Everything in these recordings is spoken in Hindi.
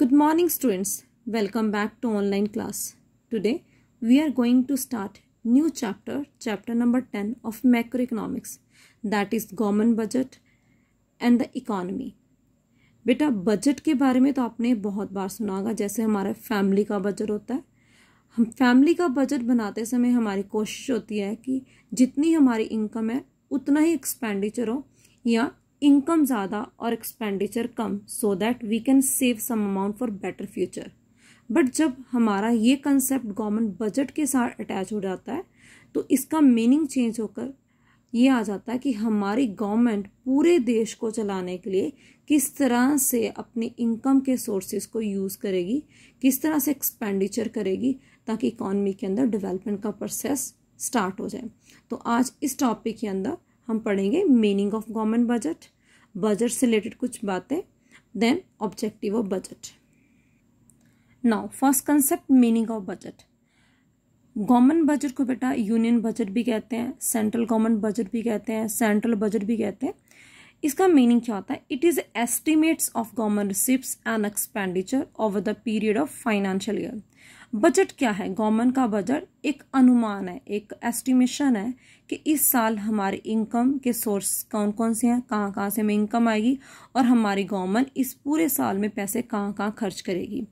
Good morning students. Welcome back to online class. Today we are going to start new chapter, chapter number 10 of macroeconomics that is government budget and the economy. बेटा बजट के बारे में तो आपने बहुत बार सुना होगा जैसे हमारा फैमिली का बजट होता है हम फैमिली का बजट बनाते समय हमारी कोशिश होती है कि जितनी हमारी इनकम है उतना ही एक्सपेंडिचर हो या इनकम ज़्यादा और एक्सपेंडिचर कम so that we can save some amount for better future but जब हमारा ये कंसेप्ट गवर्नमेंट बजट के साथ अटैच हो जाता है तो इसका मीनिंग चेंज होकर ये आ जाता है कि हमारी गवर्नमेंट पूरे देश को चलाने के लिए किस तरह से अपने इनकम के सोर्सेज को यूज़ करेगी किस तरह से एक्सपेंडिचर करेगी ताकि इकॉनमी के अंदर डेवलपमेंट का प्रोसेस स्टार्ट हो जाए तो आज इस टॉपिक के अंदर हम पढ़ेंगे meaning of government budget budget से रिलेटेड कुछ बातें then objective of budget now first concept meaning of budget government budget को बेटा यूनियन बजट भी कहते हैं सेंट्रल गवर्नमेंट बजट भी कहते हैं सेंट्रल बजट भी कहते हैं इसका मीनिंग क्या होता है it is estimates of government receipts and expenditure over the period of financial year budget क्या है गवर्नमेंट का बजट एक अनुमान है एक एस्टिमेशन है कि इस साल हमारे इनकम के सोर्स कौन कौन से हैं कहाँ कहाँ से हमें इनकम आएगी और हमारी गवर्नमेंट इस पूरे साल में पैसे कहाँ कहाँ खर्च करेगी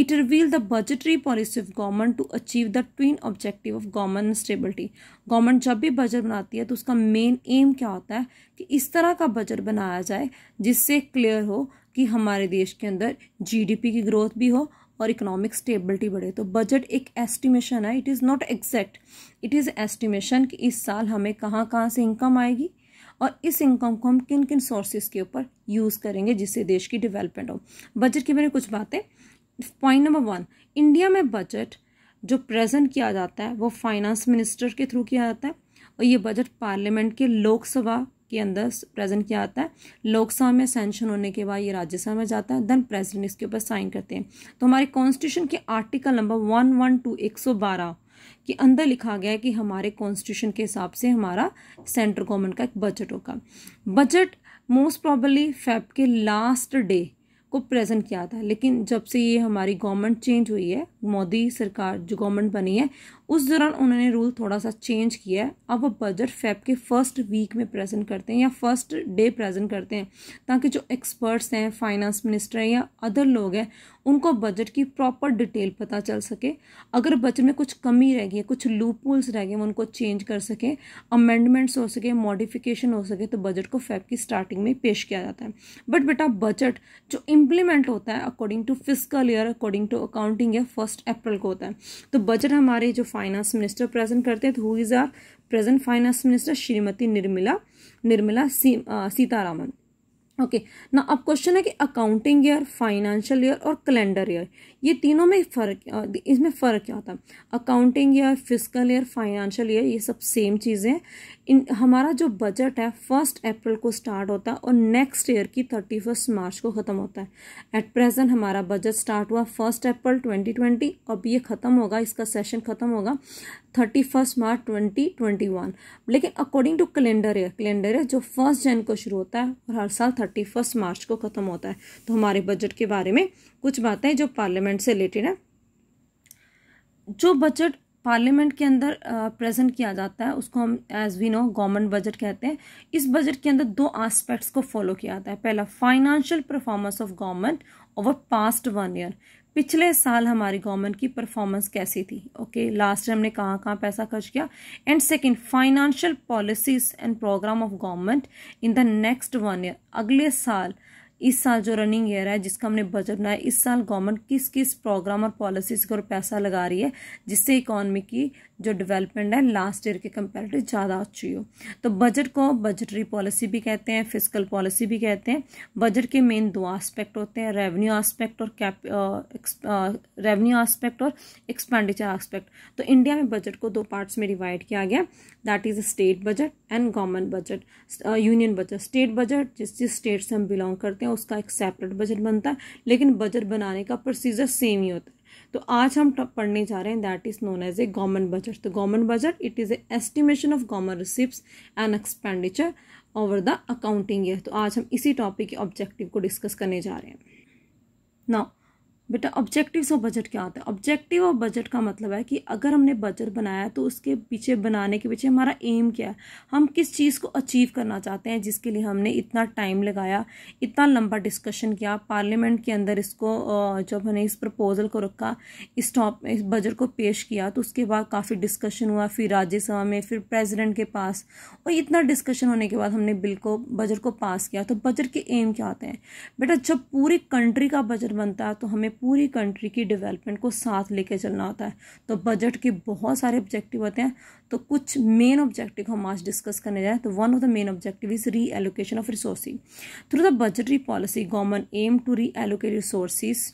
it reveal the budgetary policy of government to achieve the twin objective of government stability government जब भी बजट बनाती है तो उसका मेन एम क्या होता है कि इस तरह का बजट बनाया जाए जिससे क्लियर हो कि हमारे देश के अंदर जीडीपी की ग्रोथ भी हो और इकोनॉमिक स्टेबिलिटी बढ़े तो बजट एक एस्टिमेशन है it is not exact it is estimation कि इस साल हमें कहाँ कहाँ से इनकम आएगी और इस इनकम को हम किन किन सोर्सेज के ऊपर यूज़ करेंगे जिससे देश की डेवलपमेंट हो बजट की मैंने कुछ बातें पॉइंट नंबर वन इंडिया में बजट जो प्रेजेंट किया जाता है वो फाइनेंस मिनिस्टर के थ्रू किया जाता है और ये बजट पार्लियामेंट के लोकसभा के अंदर प्रेजेंट किया जाता है लोकसभा में सेंशन होने के बाद ये राज्यसभा में जाता है देन प्रेसिडेंट इसके ऊपर साइन करते हैं तो हमारे कॉन्स्टिट्यूशन के article number one one two एक सौ बारह के अंदर लिखा गया है कि हमारे कॉन्स्टिट्यूशन के हिसाब से हमारा सेंट्रल गवर्नमेंट का एक बजट होगा बजट मोस्ट प्रॉबली फेब के लास्ट डे को प्रेजेंट किया था लेकिन जब से ये हमारी गवर्नमेंट चेंज हुई है मोदी सरकार जो गवर्नमेंट बनी है उस दौरान उन्होंने रूल थोड़ा सा चेंज किया है अब वो बजट फैब के फर्स्ट वीक में प्रेजेंट करते हैं या फर्स्ट डे प्रेजेंट करते हैं ताकि जो एक्सपर्ट्स हैं फाइनेंस मिनिस्टर हैं या अदर लोग हैं उनको बजट की प्रॉपर डिटेल पता चल सके अगर बजट में कुछ कमी रह गई है कुछ लूप होल्स रह गए उनको चेंज कर सके अमेंडमेंट्स हो सके मॉडिफिकेशन हो सके तो बजट को फैब की स्टार्टिंग में पेश किया जाता है बट बेटा बजट जो इम्प्लीमेंट होता है according to physical year according to accounting या फर्स्ट अप्रैल को होता है तो बजट हमारे जो फाइनेंस मिनिस्टर प्रेजेंट करते हैं तो who is our present finance minister Shrimati Nirmala Nirmala सी, सीतारामन ओके ना अब क्वेश्चन है कि अकाउंटिंग ईयर फाइनेंशियल ईयर और कैलेंडर ईयर ये तीनों में फ़र्क इसमें फ़र्क क्या होता है accounting year physical year financial year ये सब सेम चीज़ें हैं इन हमारा जो बजट है फर्स्ट अप्रैल को स्टार्ट होता है और नेक्स्ट ईयर की थर्टी फर्स्ट मार्च को ख़त्म होता है एट प्रेजेंट हमारा बजट स्टार्ट हुआ फर्स्ट अप्रैल ट्वेंटी ट्वेंटी अब ये ख़त्म होगा इसका सेशन ख़त्म होगा thirty first March twenty twenty one लेकिन according to calendar year calendar year जो फर्स्ट जैन को शुरू होता है और हर साल थर्टी फर्स्ट मार्च को ख़त्म होता है तो हमारे बजट के बारे में कुछ बातें जो पार्लियामेंट से रिलेटेड है जो बजट पार्लियामेंट के अंदर प्रेजेंट किया जाता है उसको हम as we know government budget कहते हैं इस बजट के अंदर दो एस्पेक्ट्स को फॉलो किया जाता है पहला financial performance of government over past one year पिछले साल हमारी गवर्नमेंट की परफॉर्मेंस कैसी थी ओके लास्ट ईयर हमने कहाँ कहाँ पैसा खर्च किया and second financial policies and program of government in the next one year अगले साल इस साल जो रनिंग ईयर है जिसका हमने बजट बनाया इस साल गवर्नमेंट किस किस प्रोग्राम और पॉलिसीज पर पैसा लगा रही है जिससे इकोनॉमी की जो डेवलपमेंट है लास्ट ईयर के कंपेरेटिव ज़्यादा अच्छी हो तो बजट को बजटरी पॉलिसी भी कहते हैं फिजिकल पॉलिसी भी कहते हैं बजट के मेन दो आस्पेक्ट होते हैं रेवेन्यू आस्पेक्ट और कैप रेवेन्यू आस्पेक्ट और एक्सपेंडिचर आस्पेक्ट तो इंडिया में बजट को दो पार्ट्स में डिवाइड किया गया that is state budget and government budget union budget state budget जिस जिस स्टेट से हम बिलोंग करते हैं उसका एक सेपरेट बजट बनता है लेकिन बजट बनाने का प्रोसीजर सेम ही होता है तो आज हम पढ़ने जा रहे हैं that is known as a government budget तो government budget it is a estimation of government receipts and expenditure over the accounting year तो आज हम इसी टॉपिक के ऑब्जेक्टिव को डिस्कस करने जा रहे हैं नाउ बेटा ऑब्जेक्टिव्स ऑफ बजट क्या होता है ऑब्जेक्टिव ऑफ बजट का मतलब है कि अगर हमने बजट बनाया तो उसके पीछे बनाने के पीछे हमारा एम क्या है हम किस चीज़ को अचीव करना चाहते हैं जिसके लिए हमने इतना टाइम लगाया इतना लंबा डिस्कशन किया पार्लियामेंट के अंदर इसको जब हमने इस प्रपोजल को रखा इस टॉप इस बजट को पेश किया तो उसके बाद काफ़ी डिस्कशन हुआ फिर राज्यसभा में फिर प्रेजिडेंट के पास और इतना डिस्कशन होने के बाद हमने बिल को बजट को पास किया तो बजट के एम क्या होते हैं बेटा जब पूरी कंट्री का बजट बनता है तो हमें पूरी कंट्री की डेवलपमेंट को साथ लेके चलना होता है तो बजट के बहुत सारे ऑब्जेक्टिव होते हैं तो कुछ मेन ऑब्जेक्टिव हम आज डिस्कस करने जाए तो one of the main objective is reallocation of resources through the budgetary policy government aim to reallocate resources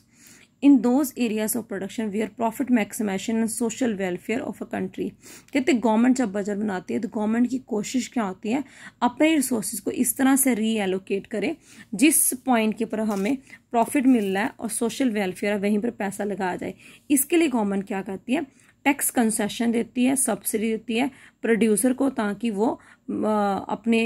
those areas of production we are profit maximization and social welfare of a country कहते गवर्नमेंट जब बजट बनाती है तो गवर्नमेंट की कोशिश क्या होती है अपने रिसोर्स को इस तरह से रीएलोकेट करे जिस पॉइंट के ऊपर हमें प्रॉफिट मिल रहा है और सोशल वेलफेयर वहीं पर पैसा लगाया जाए इसके लिए गवर्नमेंट क्या करती है टैक्स कंसेशन देती है सब्सिडी देती है प्रोड्यूसर को ताकि वो अपने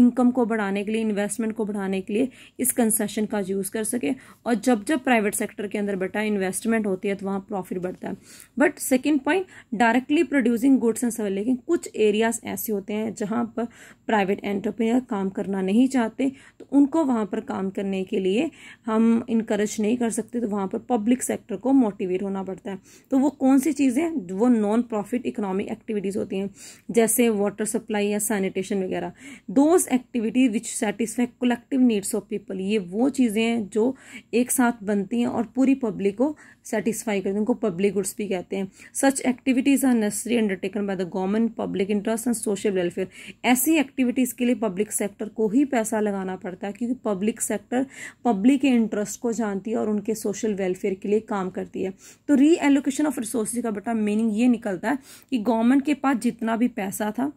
इनकम को बढ़ाने के लिए इन्वेस्टमेंट को बढ़ाने के लिए इस कंसेशन का यूज़ कर सके और जब जब प्राइवेट सेक्टर के अंदर बेटा इन्वेस्टमेंट होती है तो वहाँ प्रॉफिट बढ़ता है but second point directly producing goods and service लेकिन कुछ एरियाज ऐसे होते हैं जहाँ पर प्राइवेट एंटरप्रेन्यर काम करना नहीं चाहते तो उनको वहाँ पर काम करने के लिए हम इनक्रेज नहीं कर सकते तो वहाँ पर पब्लिक सेक्टर को मोटिवेट होना पड़ता है तो वो कौन सी चीज़ें वो नॉन प्रॉफिट इकोनॉमिक एक्टिविटीज़ होती हैं जैसे वाटर सप्लाई या सैनिटेशन वगैरह those activity which satisfy collective needs of people ये वो चीज़ें हैं जो एक साथ बनती हैं और पूरी पब्लिक को सेटिस्फाई करते हैं उनको पब्लिक गुड्स भी कहते हैं such activities are necessary undertaken by the government public interest and social welfare ऐसी एक्टिविटीज़ के लिए पब्लिक सेक्टर को ही पैसा लगाना पड़ता है क्योंकि पब्लिक सेक्टर पब्लिक के इंटरेस्ट को जानती है और उनके सोशल वेलफेयर के लिए काम करती है तो री एलोकेशन ऑफ रिसोर्स का बेटा मीनिंग ये निकलता है कि गवर्नमेंट के पास जितना भी पैसा था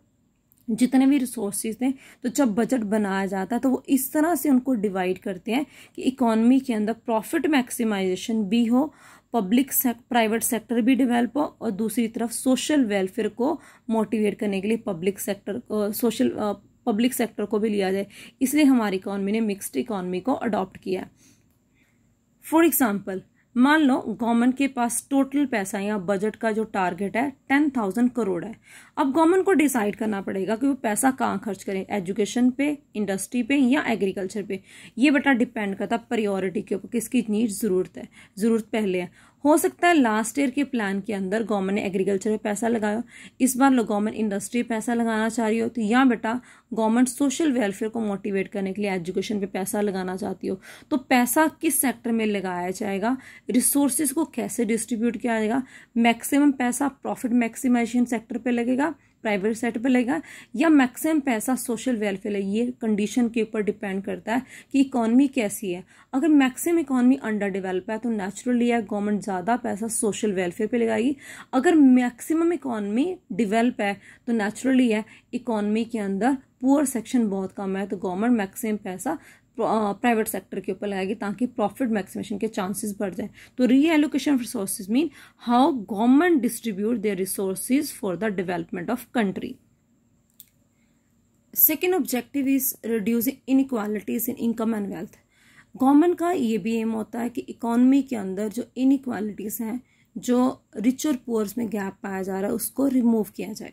जितने भी रिसोर्सेज थे तो जब बजट बनाया जाता है तो वो इस तरह से उनको डिवाइड करते हैं कि इकोनॉमी के अंदर प्रॉफिट मैक्सिमाइजेशन भी हो पब्लिक सेक, प्राइवेट सेक्टर भी डेवलप हो और दूसरी तरफ सोशल वेलफेयर को मोटिवेट करने के लिए public sector social public sector को भी लिया जाए इसलिए हमारी इकॉनमी ने मिक्सड इकॉनमी को अडॉप्ट किया फॉर एग्जाम्पल मान लो गवर्नमेंट के पास टोटल पैसा या बजट का जो टारगेट है टेन थाउजेंड करोड़ है अब गवर्नमेंट को डिसाइड करना पड़ेगा कि वो पैसा कहाँ खर्च करें एजुकेशन पे इंडस्ट्री पे या एग्रीकल्चर पे ये बेटा डिपेंड करता है प्रियोरिटी के ऊपर किसकी नीड ज़रूरत है ज़रूरत पहले है हो सकता है लास्ट ईयर के प्लान के अंदर गवर्नमेंट ने एग्रीकल्चर पे पैसा लगाया इस बार लोग गवर्नमेंट इंडस्ट्री पैसा लगाना चाह रही हो तो या बेटा गवर्नमेंट सोशल वेलफेयर को मोटिवेट करने के लिए एजुकेशन पे पैसा लगाना चाहती हो तो पैसा किस सेक्टर में लगाया जाएगा रिसोर्सेज को कैसे डिस्ट्रीब्यूट किया जाएगा मैक्सिमम पैसा प्रॉफिट मैक्सिमाइजेशन सेक्टर पर लगेगा प्राइवेट सेक्टर पर लगेगा या मैक्सिमम पैसा सोशल वेलफेयर है ये कंडीशन के ऊपर डिपेंड करता है कि इकोनॉमी कैसी है अगर मैक्सिमम इकोनॉमी अंडर डेवलप है तो नेचुरली है गवर्नमेंट ज़्यादा पैसा सोशल वेलफेयर पे लगाएगी अगर मैक्सिमम इकोनॉमी डेवलप है तो नेचुरली है इकॉनमी के अंदर पुअर सेक्शन बहुत कम है तो गवर्नमेंट मैक्सिमम पैसा प्राइवेट सेक्टर के ऊपर लगाएगी ताकि प्रॉफिट मैक्सिमेशन के चांसेस बढ़ जाए तो reallocation of resources mean how government distribute their resources for the development of country second objective is reducing inequalities in income and wealth government का ये भी एम होता है कि इकोनॉमी के अंदर जो इनक्वालिटीज़ हैं जो रिच और पुअर्स में गैप पाया जा रहा है उसको रिमूव किया जाए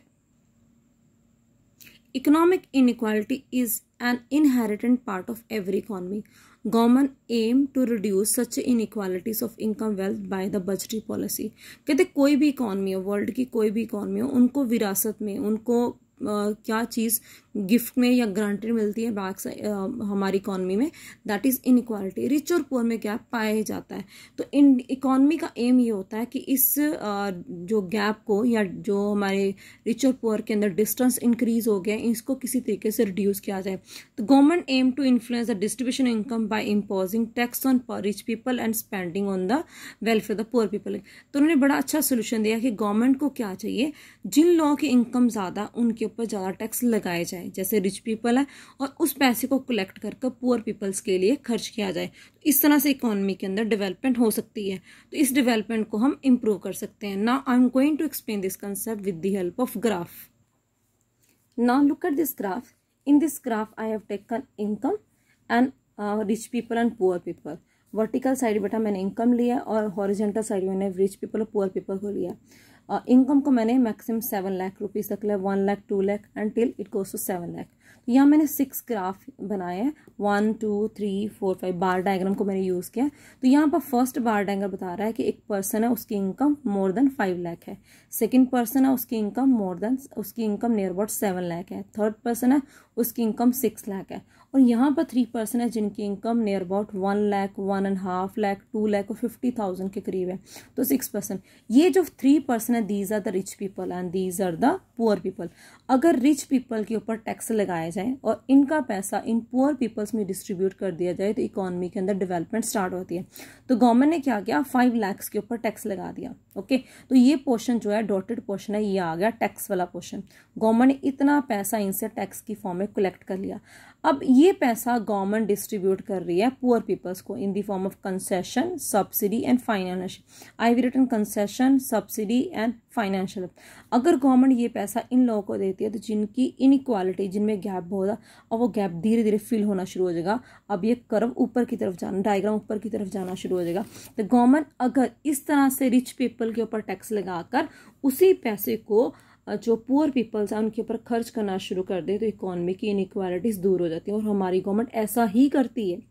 economic inequality is an inherent part of every economy government aim to reduce such inequalities of income wealth by the budgetary policy कहते कोई भी इकॉनमी हो वर्ल्ड की कोई भी इकॉनमी हो उनको विरासत में उनको क्या चीज़ गिफ्ट में या ग्रांटेड मिलती है बैक हमारी इकॉनमी में that is inequality rich और पुअर में गैप पाया जाता है तो इन इकॉनमी का एम ये होता है कि इस जो गैप को या जो हमारे रिच और पुअर के अंदर डिस्टेंस इंक्रीज हो गया इसको किसी तरीके से रिड्यूस किया जाए तो government aim to influence the distribution income by imposing tax on rich people and spending on the welfare the poor people तो उन्होंने बड़ा अच्छा सोल्यूशन दिया कि गवर्नमेंट को क्या चाहिए जिन लोगों की इनकम ज़्यादा उनके ऊपर ज़्यादा टैक्स लगाया जाए जैसे रिच पीपल है और उस पैसे को कलेक्ट करके पुअर पीपल्स के लिए खर्च किया जाए तो इस तरह से इकोनॉमी के अंदर डेवलपमेंट हो सकती है तो इस डेवलपमेंट को हम इम्प्रूव कर सकते हैं ना I am going to explain this concept with the help of graph ना look at this graph in this graph I have taken income and rich people and poor people vertical side बेटा मैंने इनकम लिया और हॉरिजेंटल साइड मैंने रिच पीपल और पुअर पीपल को लिया इनकम uh, को मैंने मैक्सिमम सेवन लाख रुपीज़ तक लिया one lakh two lakh and till it goes to seven lakh तो यहाँ मैंने सिक्स ग्राफ बनाए हैं one two three four five bar diagram को मैंने यूज़ किया तो यहाँ पर फर्स्ट बार डायग्राम बता रहा है कि एक पर्सन है उसकी income more than five lakh है सेकेंड पर्सन है उसकी इनकम मोर देन उसकी income near about seven lakh है थर्ड पर्सन है उसकी इनकम सिक्स लाख है और यहाँ पर थ्री पर्सन है जिनकी income near about one lakh one and half lakh two lakh और फिफ्टी थाउजेंड के करीब है तो सिक्स पर्सन ये जो थ्री पर्सन है these are the rich people and these are the poor people अगर रिच पीपल के ऊपर टैक्स लगाए कराया जाए और इनका पैसा इन पुअर पीपल्स में डिस्ट्रीब्यूट कर दिया जाए तो इकोनॉमी के अंदर डेवलपमेंट स्टार्ट होती है तो गवर्नमेंट ने क्या किया फाइव लैक्स के ऊपर टैक्स लगा दिया ओके तो ये पोर्शन जो है डॉटेड पोर्शन है ये आ गया टैक्स वाला पोर्शन गवर्नमेंट ने इतना पैसा इनसे टैक्स की फॉर्म में कलेक्ट कर लिया अब ये पैसा गवर्नमेंट डिस्ट्रीब्यूट कर रही है पुअर पीपल्स को in the form of concession subsidy and financial I we return concession subsidy and financial अगर गवर्नमेंट ये पैसा इन लोगों को देती है तो जिनकी इनक्वालिटी जिनमें गैप बहुत है अब वो गैप धीरे धीरे फिल होना शुरू हो जाएगा अब ये कर्व ऊपर की तरफ जाना डायग्राम ऊपर की तरफ जाना शुरू हो जाएगा तो गवर्नमेंट अगर इस तरह से रिच पीपल के ऊपर टैक्स लगाकर उसी पैसे को जो पुअर पीपल्स हैं उनके ऊपर खर्च करना शुरू कर दे तो इकॉनमी की इनक्वालिटीज़ दूर हो जाती हैं और हमारी गवर्नमेंट ऐसा ही करती है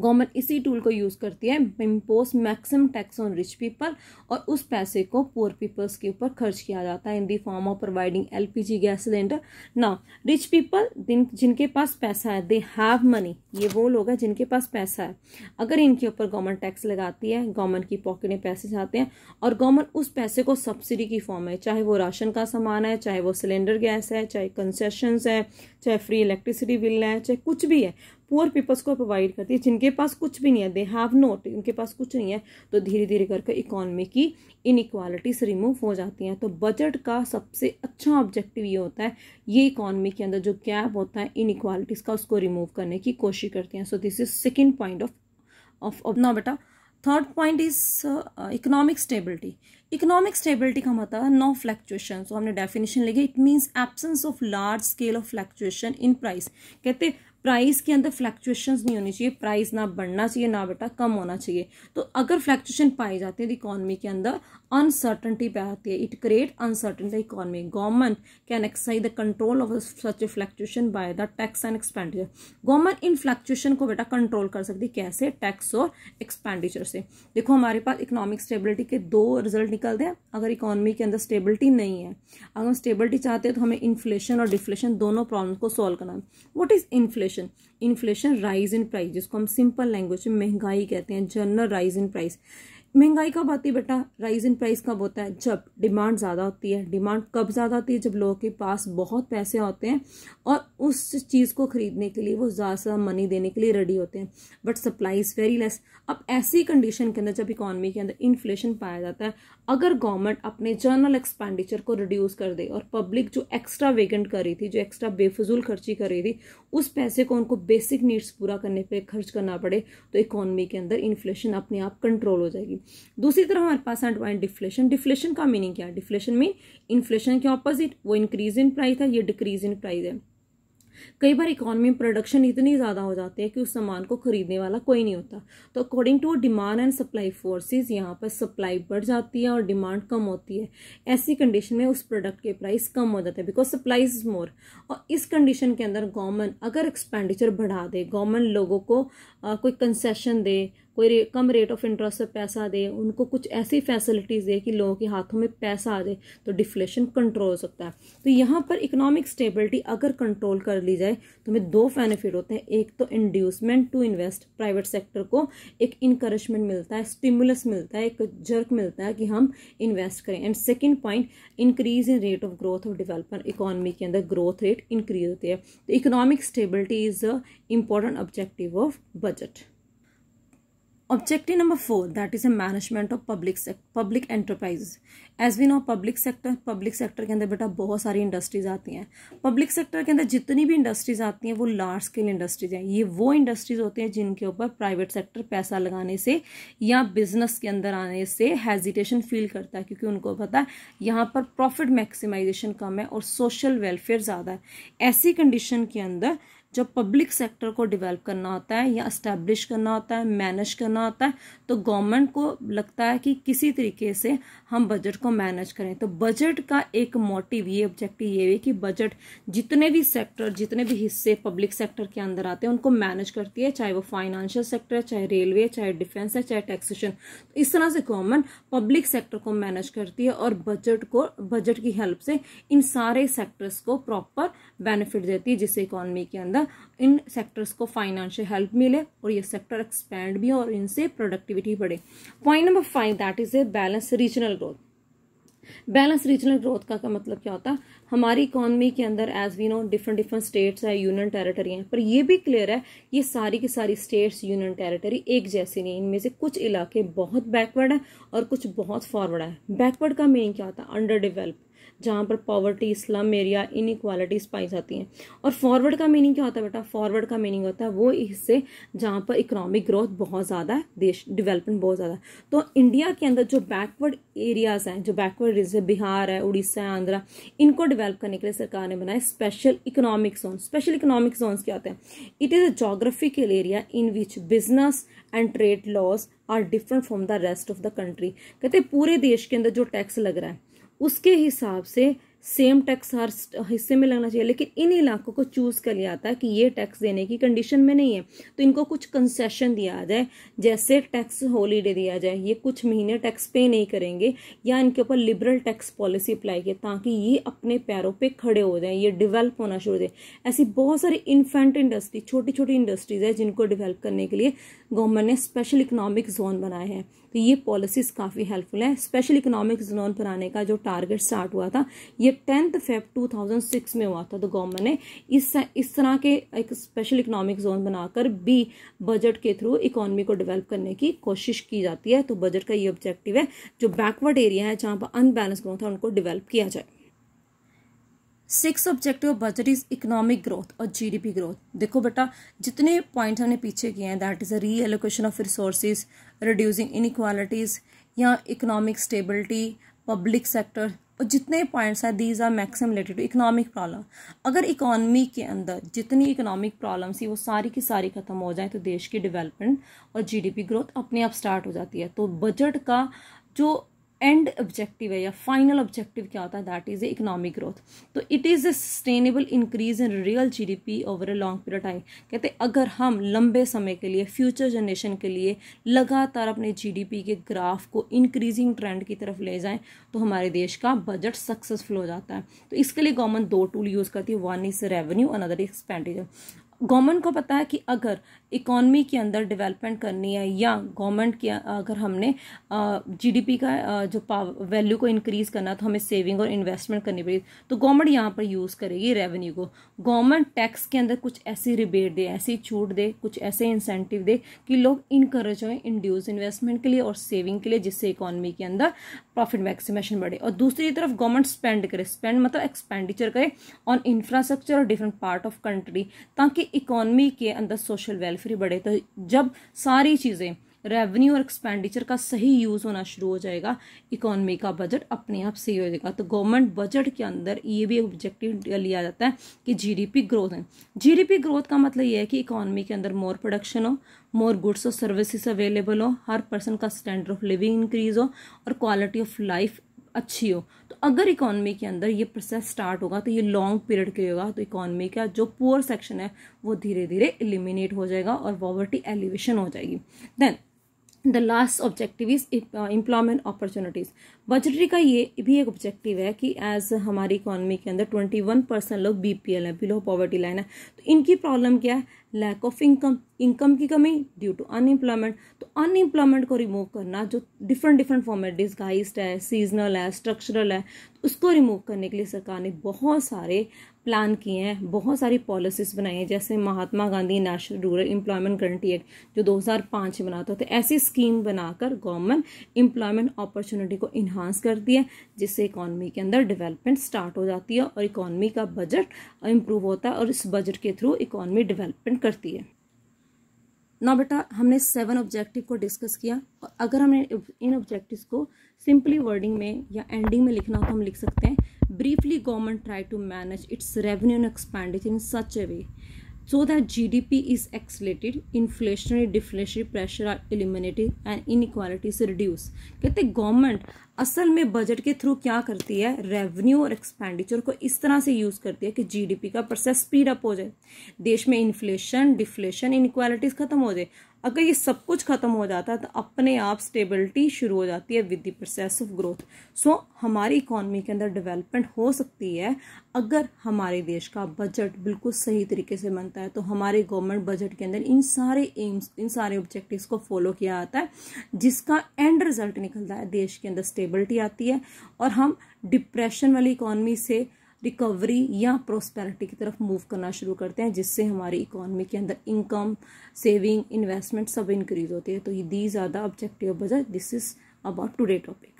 गवर्नमेंट इसी टूल को यूज़ करती है impose maximum tax on rich people और उस पैसे को पुअर पीपल्स के ऊपर खर्च किया जाता है in the form of providing L gas cylinder ना रिच पीपल जिनके पास पैसा है दे हैव मनी ये वो लोग हैं जिनके पास पैसा है अगर इनके ऊपर गवर्नमेंट टैक्स लगाती है गवर्नमेंट की पॉकेट में पैसे जाते हैं और गवर्नमेंट उस पैसे को सब्सिडी की फॉर्म है चाहे वो राशन का सामान है चाहे वो सिलेंडर गैस है चाहे कंसेशंस है चाहे फ्री इलेक्ट्रिसिटी बिल है चाहे कुछ भी है पुअर पीपल्स को प्रोवाइड करती है जिनके पास कुछ भी नहीं है दे हैव नोट उनके पास कुछ नहीं है तो धीरे धीरे करके इकॉनमी की इनक्वालिटीज रिमूव हो जाती हैं तो बजट का सबसे अच्छा ऑब्जेक्टिव ये होता है ये इकॉनमी के अंदर जो गैप होता है इनक्वालिटीज़ का उसको रिमूव करने की कोशिश करते हैं so this is second point of of अपना बेटा third point is economic stability economic stability का मतलब है नो फ्लैक्चुएशन सो हमने डेफिनेशन लिखी it means absence of large scale of fluctuation in price कहते प्राइस के अंदर फ्लैक्चुएशन नहीं होनी चाहिए प्राइस ना बढ़ना चाहिए ना बेटा कम होना चाहिए तो अगर फ्लैक्चुएशन पाई जाती है इकोनॉमी के अंदर अनसर्टनटी पे आती है it create uncertain the economy government can excise the control of such fluctuation by the tax and expenditure government इन फ्लैक्चुएशन को बेटा कंट्रोल कर सकती है कैसे टैक्स और एक्सपेंडिचर से देखो हमारे पास इकोनॉमिक स्टेबिलिटी के दो रिजल्ट निकलते हैं अगर इकोनॉमी के अंदर स्टेबिलिटी नहीं है अगर हम स्टेबिलिटी चाहते हैं तो हमें इन्फ्लेशन और डिफ्लेशन दोनों प्रॉब्लम को सॉल्व करना है what is inflation inflation inflation rise in price जिसको हम सिंपल लैंग्वेज में महंगाई कहते हैं जनरल राइज इन प्राइस महंगाई कब आती है बेटा राइज इन प्राइस कब होता है जब डिमांड ज़्यादा होती है डिमांड कब ज़्यादा होती है जब लोगों के पास बहुत पैसे होते हैं और उस चीज़ को ख़रीदने के लिए वो ज़्यादा से ज़्यादा मनी देने के लिए रेडी होते हैं but supply is very less अब ऐसी कंडीशन के अंदर जब इकॉनमी के अंदर इन्फ्लेशन पाया जाता है अगर गवर्नमेंट अपने जर्नल एक्सपेंडिचर को रिड्यूस कर दे और पब्लिक जो एक्स्ट्रा वेगेंट कर रही थी जो एक्स्ट्रा बेफजूल खर्ची कर रही थी उस पैसे को उनको बेसिक नीड्स पूरा करने पर खर्च करना पड़े तो इकॉनमी के अंदर इन्फ्लेशन अपने आप कंट्रोल हो जाएगी दूसरी तरफ हमारे पास है डिवाइन डिफ्लेशन डिफ्लेशन का मीनिंग क्या है डिफ्लेशन मीन इन्फ्लेशन के ऑपोजिट वो इंक्रीज इन प्राइस है ये डिक्रीज इन प्राइस है कई बार इकोनॉमी में प्रोडक्शन इतनी ज़्यादा हो जाती है कि उस सामान को खरीदने वाला कोई नहीं होता तो according to demand and supply forces यहाँ पर सप्लाई बढ़ जाती है और डिमांड कम होती है ऐसी कंडीशन में उस प्रोडक्ट के प्राइस कम हो जाते हैं बिकॉज सप्लाई इज मोर और इस कंडीशन के अंदर गवर्नमेंट अगर एक्सपेंडिचर बढ़ा दे गवर्नमेंट लोगों को आ, कोई कंसेशन दे कोई रे, कम रेट ऑफ इंटरेस्ट पर पैसा दे उनको कुछ ऐसी फैसिलिटीज़ दे कि लोगों के हाथों में पैसा आ जाए तो डिफ्लेशन कंट्रोल हो सकता है तो यहाँ पर इकोनॉमिक स्टेबिलिटी अगर कंट्रोल कर ली जाए तो हमें दो बेनिफिट होते हैं एक तो inducement to invest private sector को एक इंकरेजमेंट मिलता है स्टिमुलस मिलता है एक जर्क मिलता है कि हम इन्वेस्ट करें and second point increase in rate of growth of developer economy के अंदर ग्रोथ रेट इंक्रीज होती है तो economic stability is a important objective of budget objective number four that is a management of public public enterprise as we know public sector public sector के अंदर बेटा बहुत सारी इंडस्ट्रीज आती हैं पब्लिक सेक्टर के अंदर जितनी भी इंडस्ट्रीज आती हैं वो लार्ज स्केल इंडस्ट्रीज हैं ये वो इंडस्ट्रीज होती हैं जिनके ऊपर प्राइवेट सेक्टर पैसा लगाने से या बिजनेस के अंदर आने से हेजिटेशन फील करता है क्योंकि उनको पता है यहाँ पर प्रॉफिट मैक्सिमाइजेशन कम है और सोशल वेलफेयर ज़्यादा है ऐसी कंडीशन के अंदर जब पब्लिक सेक्टर को डेवलप करना होता है या इस्टेब्लिश करना होता है मैनेज करना होता है तो गवर्नमेंट को लगता है कि किसी तरीके से हम बजट को मैनेज करें तो बजट का एक मोटिव ये ऑब्जेक्टिव ये है कि बजट जितने भी सेक्टर जितने भी हिस्से पब्लिक सेक्टर के अंदर आते हैं उनको मैनेज करती है चाहे वो फाइनेंशियल सेक्टर है चाहे रेलवे चाहे डिफेंस है चाहे टैक्सेशन तो इस तरह से गवर्नमेंट पब्लिक सेक्टर को मैनेज करती है और बजट को बजट की हेल्प से इन सारे सेक्टर्स को प्रॉपर बेनिफिट देती है जिससे इकोनॉमी के अंदर जाएगा इन सेक्टर्स को फाइनेंशियल हेल्प मिले और ये सेक्टर एक्सपैंड भी हो और इनसे प्रोडक्टिविटी बढ़े point number five that is a balance regional growth balance regional growth का, का मतलब क्या होता है हमारी इकोनमी के अंदर as we know different different states है यूनियन टेरिटरी हैं पर ये भी क्लियर है ये सारी की सारी स्टेट्स यूनियन टेरिटरी एक जैसी नहीं इनमें से कुछ इलाके बहुत बैकवर्ड है और कुछ बहुत फॉरवर्ड है बैकवर्ड का मेन क्या होता है अंडर डिवेलप जहाँ पर पॉवर्टी स्लम एरिया इनक्वालिटीज पाई जाती हैं और फॉरवर्ड का मीनिंग क्या होता है बेटा फॉरवर्ड का मीनिंग होता है वो हिस्से जहाँ पर इकोनॉमिक ग्रोथ बहुत ज़्यादा है देश डिवेलपमेंट बहुत ज़्यादा है तो इंडिया के अंदर जो बैकवर्ड एरियाज़ हैं जो बैकवर्ड जैसे बिहार है उड़ीसा है आंध्रा इनको डिवेलप करने के लिए सरकार ने बनाया special economic zone special economic zones क्या होते हैं it is a geographical area in which business and trade laws are different from the rest of the country कहते हैं पूरे देश के अंदर जो टैक्स लग रहा है उसके हिसाब से सेम टैक्स हर हिस्से में लगना चाहिए लेकिन इन इलाकों को चूज़ कर लिया था कि ये टैक्स देने की कंडीशन में नहीं है तो इनको कुछ कंसेशन दिया जाए जैसे टैक्स हॉलीडे दिया जाए ये कुछ महीने टैक्स पे नहीं करेंगे या इनके ऊपर लिबरल टैक्स पॉलिसी अप्लाई की ताकि ये अपने पैरों पे खड़े हो जाए ये डिवेल्प होना शुरू हो जाए ऐसी बहुत सारी इन्फेंट इंडस्ट्री छोटी छोटी इंडस्ट्रीज है जिनको डिवेल्प करने के लिए गवर्नमेंट ने स्पेशल इकोनॉमिक जोन बनाए हैं तो ये पॉलिसीज काफ़ी हेल्पफुल हैं स्पेशल इकोनॉमिक जोन बनाने का जो टारगेट स्टार्ट हुआ था ये टेंथ फेब 2006 में हुआ था तो गवर्नमेंट ने इस इस तरह के एक स्पेशल इकोनॉमिक जोन बनाकर भी बजट के थ्रू इकोनॉमी को डेवलप करने की कोशिश की जाती है तो बजट का ये ऑब्जेक्टिव है जो बैकवर्ड एरिया है जहाँ पर अनबैलेंस ग्रोथ है उनको डिवेल्प किया जाए six objective of budget is economic growth और जीडीपी ग्रोथ देखो बेटा जितने पॉइंट हमने पीछे किए हैं that is a reallocation of resources reducing inequalities या इकोनॉमिक स्टेबिलिटी पब्लिक सेक्टर और जितने पॉइंट्स हैं these are maximum related to economic problem अगर इकोनॉमी के अंदर जितनी इकोनॉमिक प्रॉब्लम्स थी वो सारी की सारी खत्म हो जाए तो देश की डेवलपमेंट और जीडीपी ग्रोथ अपने आप स्टार्ट हो जाती है तो बजट का जो एंड ऑब्जेक्टिव है या फाइनल ऑब्जेक्टिव क्या होता है दैट इज़ इकोनॉमिक ग्रोथ तो it is a sustainable increase in real GDP over a long period time कहते अगर हम लंबे समय के लिए फ्यूचर जनरेशन के लिए लगातार अपने जीडीपी के ग्राफ को इंक्रीजिंग ट्रेंड की तरफ ले जाएं तो हमारे देश का बजट सक्सेसफुल हो जाता है तो इसके लिए गवर्नमेंट दो टूल यूज़ करती है one is revenue another is expenditure government को पता है कि अगर इकोनॉमी के अंदर डेवलपमेंट करनी है या गवर्नमेंट के अगर हमने जीडीपी का जो वैल्यू को इंक्रीज़ करना तो हमें सेविंग और इन्वेस्टमेंट करनी पड़ेगी तो गवर्नमेंट यहाँ पर यूज़ करेगी रेवेन्यू को गवर्नमेंट टैक्स के अंदर कुछ ऐसी रिबेट दे ऐसी छूट दे कुछ ऐसे इंसेंटिव दे कि लोग इनकरेज हों इंड्यूस इन्वेस्टमेंट के लिए और सेविंग के लिए जिससे इकॉनमी के अंदर प्रॉफिट मैक्सिमेशन बढ़े और दूसरी तरफ गवर्नमेंट स्पेंड करे स्पेंड मतलब एक्सपेंडिचर करे ऑन इंफ्रास्ट्रक्चर और डिफरेंट पार्ट ऑफ कंट्री ताकि इकोनॉमी के अंदर सोशल वेलफेयर बढ़े तो जब सारी चीज़ें रेवेन्यू और एक्सपेंडिचर का सही यूज़ होना शुरू हो जाएगा इकोनॉमी का बजट अपने आप सही हो जाएगा तो गवर्नमेंट बजट के अंदर ये भी ऑब्जेक्टिव लिया जाता है कि जीडीपी ग्रोथ है जीडीपी ग्रोथ का मतलब ये है कि इकोनॉमी के अंदर मोर प्रोडक्शन हो मोर गुड्स और सर्विसेज अवेलेबल हो हर पर्सन का स्टैंडर्ड ऑफ लिविंग इंक्रीज हो और क्वालिटी ऑफ लाइफ अच्छी हो तो अगर इकोनॉमी के अंदर ये प्रोसेस स्टार्ट होगा तो ये लॉन्ग पीरियड के होगा तो इकोनॉमी का जो पुअर सेक्शन है वो धीरे धीरे इलिमिनेट हो जाएगा और पॉवर्टी एलिवेशन हो जाएगी then the last objective is employment opportunities budgetary का ये भी एक ऑब्जेक्टिव है कि एज हमारी इकोनॉमी के अंदर ट्वेंटी वन परसेंट लोग बी पी एल है बिलो पॉवर्टी लाइन है तो इनकी प्रॉब्लम क्या है लैक ऑफ इनकम इनकम की कमी ड्यू टू अनएम्प्लॉयमेंट तो अनएम्प्लॉयमेंट को रिमूव करना जो डिफरेंट डिफरेंट फॉर्म है है सीजनल है स्ट्रक्चरल है तो उसको रिमूव करने के लिए सरकार ने बहुत सारे प्लान किए हैं बहुत सारी पॉलिसीज़ बनाई हैं जैसे Mahatma Gandhi national rural employment guarantee act जो 2005 में बनाता था तो ऐसी स्कीम बनाकर गवर्नमेंट एम्प्लॉयमेंट अपॉर्चुनिटी को इन्हांस करती है जिससे इकॉनमी के अंदर डेवलपमेंट स्टार्ट हो जाती है और इकॉनमी का बजट इम्प्रूव होता है और इस बजट के थ्रू इकॉनमी डिवेलपमेंट करती है ना बेटा हमने सेवन ऑब्जेक्टिव को डिस्कस किया और अगर हमने इन ऑब्जेक्टिव को सिंपली वर्डिंग में या एंडिंग में लिखना हो तो हम लिख सकते हैं briefly government try to manage its revenue and expenditure in such a way so that gdp is accelerated inflationary deflationary pressure are eliminated and inequalities reduce kehte government असल में बजट के थ्रू क्या करती है रेवेन्यू और एक्सपेंडिचर को इस तरह से यूज़ करती है कि जीडीपी का प्रोसेस स्पीड अप हो जाए देश में इन्फ्लेशन डिफ्लेशन इनक्वालिटीज़ खत्म हो जाए अगर ये सब कुछ ख़त्म हो जाता है तो अपने आप स्टेबिलिटी शुरू हो जाती है with the process of growth so हमारी इकॉनमी के अंदर डेवलपमेंट हो सकती है अगर हमारे देश का बजट बिल्कुल सही तरीके से बनता है तो हमारे गवर्नमेंट बजट के अंदर इन सारे एम्स इन सारे ऑब्जेक्टिव्स को फॉलो किया जाता है जिसका एंड रिजल्ट निकलता है देश के अंदर स्टेबिलिटी आती है और हम डिप्रेशन वाली इकॉनमी से रिकवरी या प्रोस्पेरिटी की तरफ मूव करना शुरू करते हैं जिससे हमारी इकोनॉमी के अंदर इनकम सेविंग इन्वेस्टमेंट सब इंक्रीज होती है तो these are the objective budget this is about today topic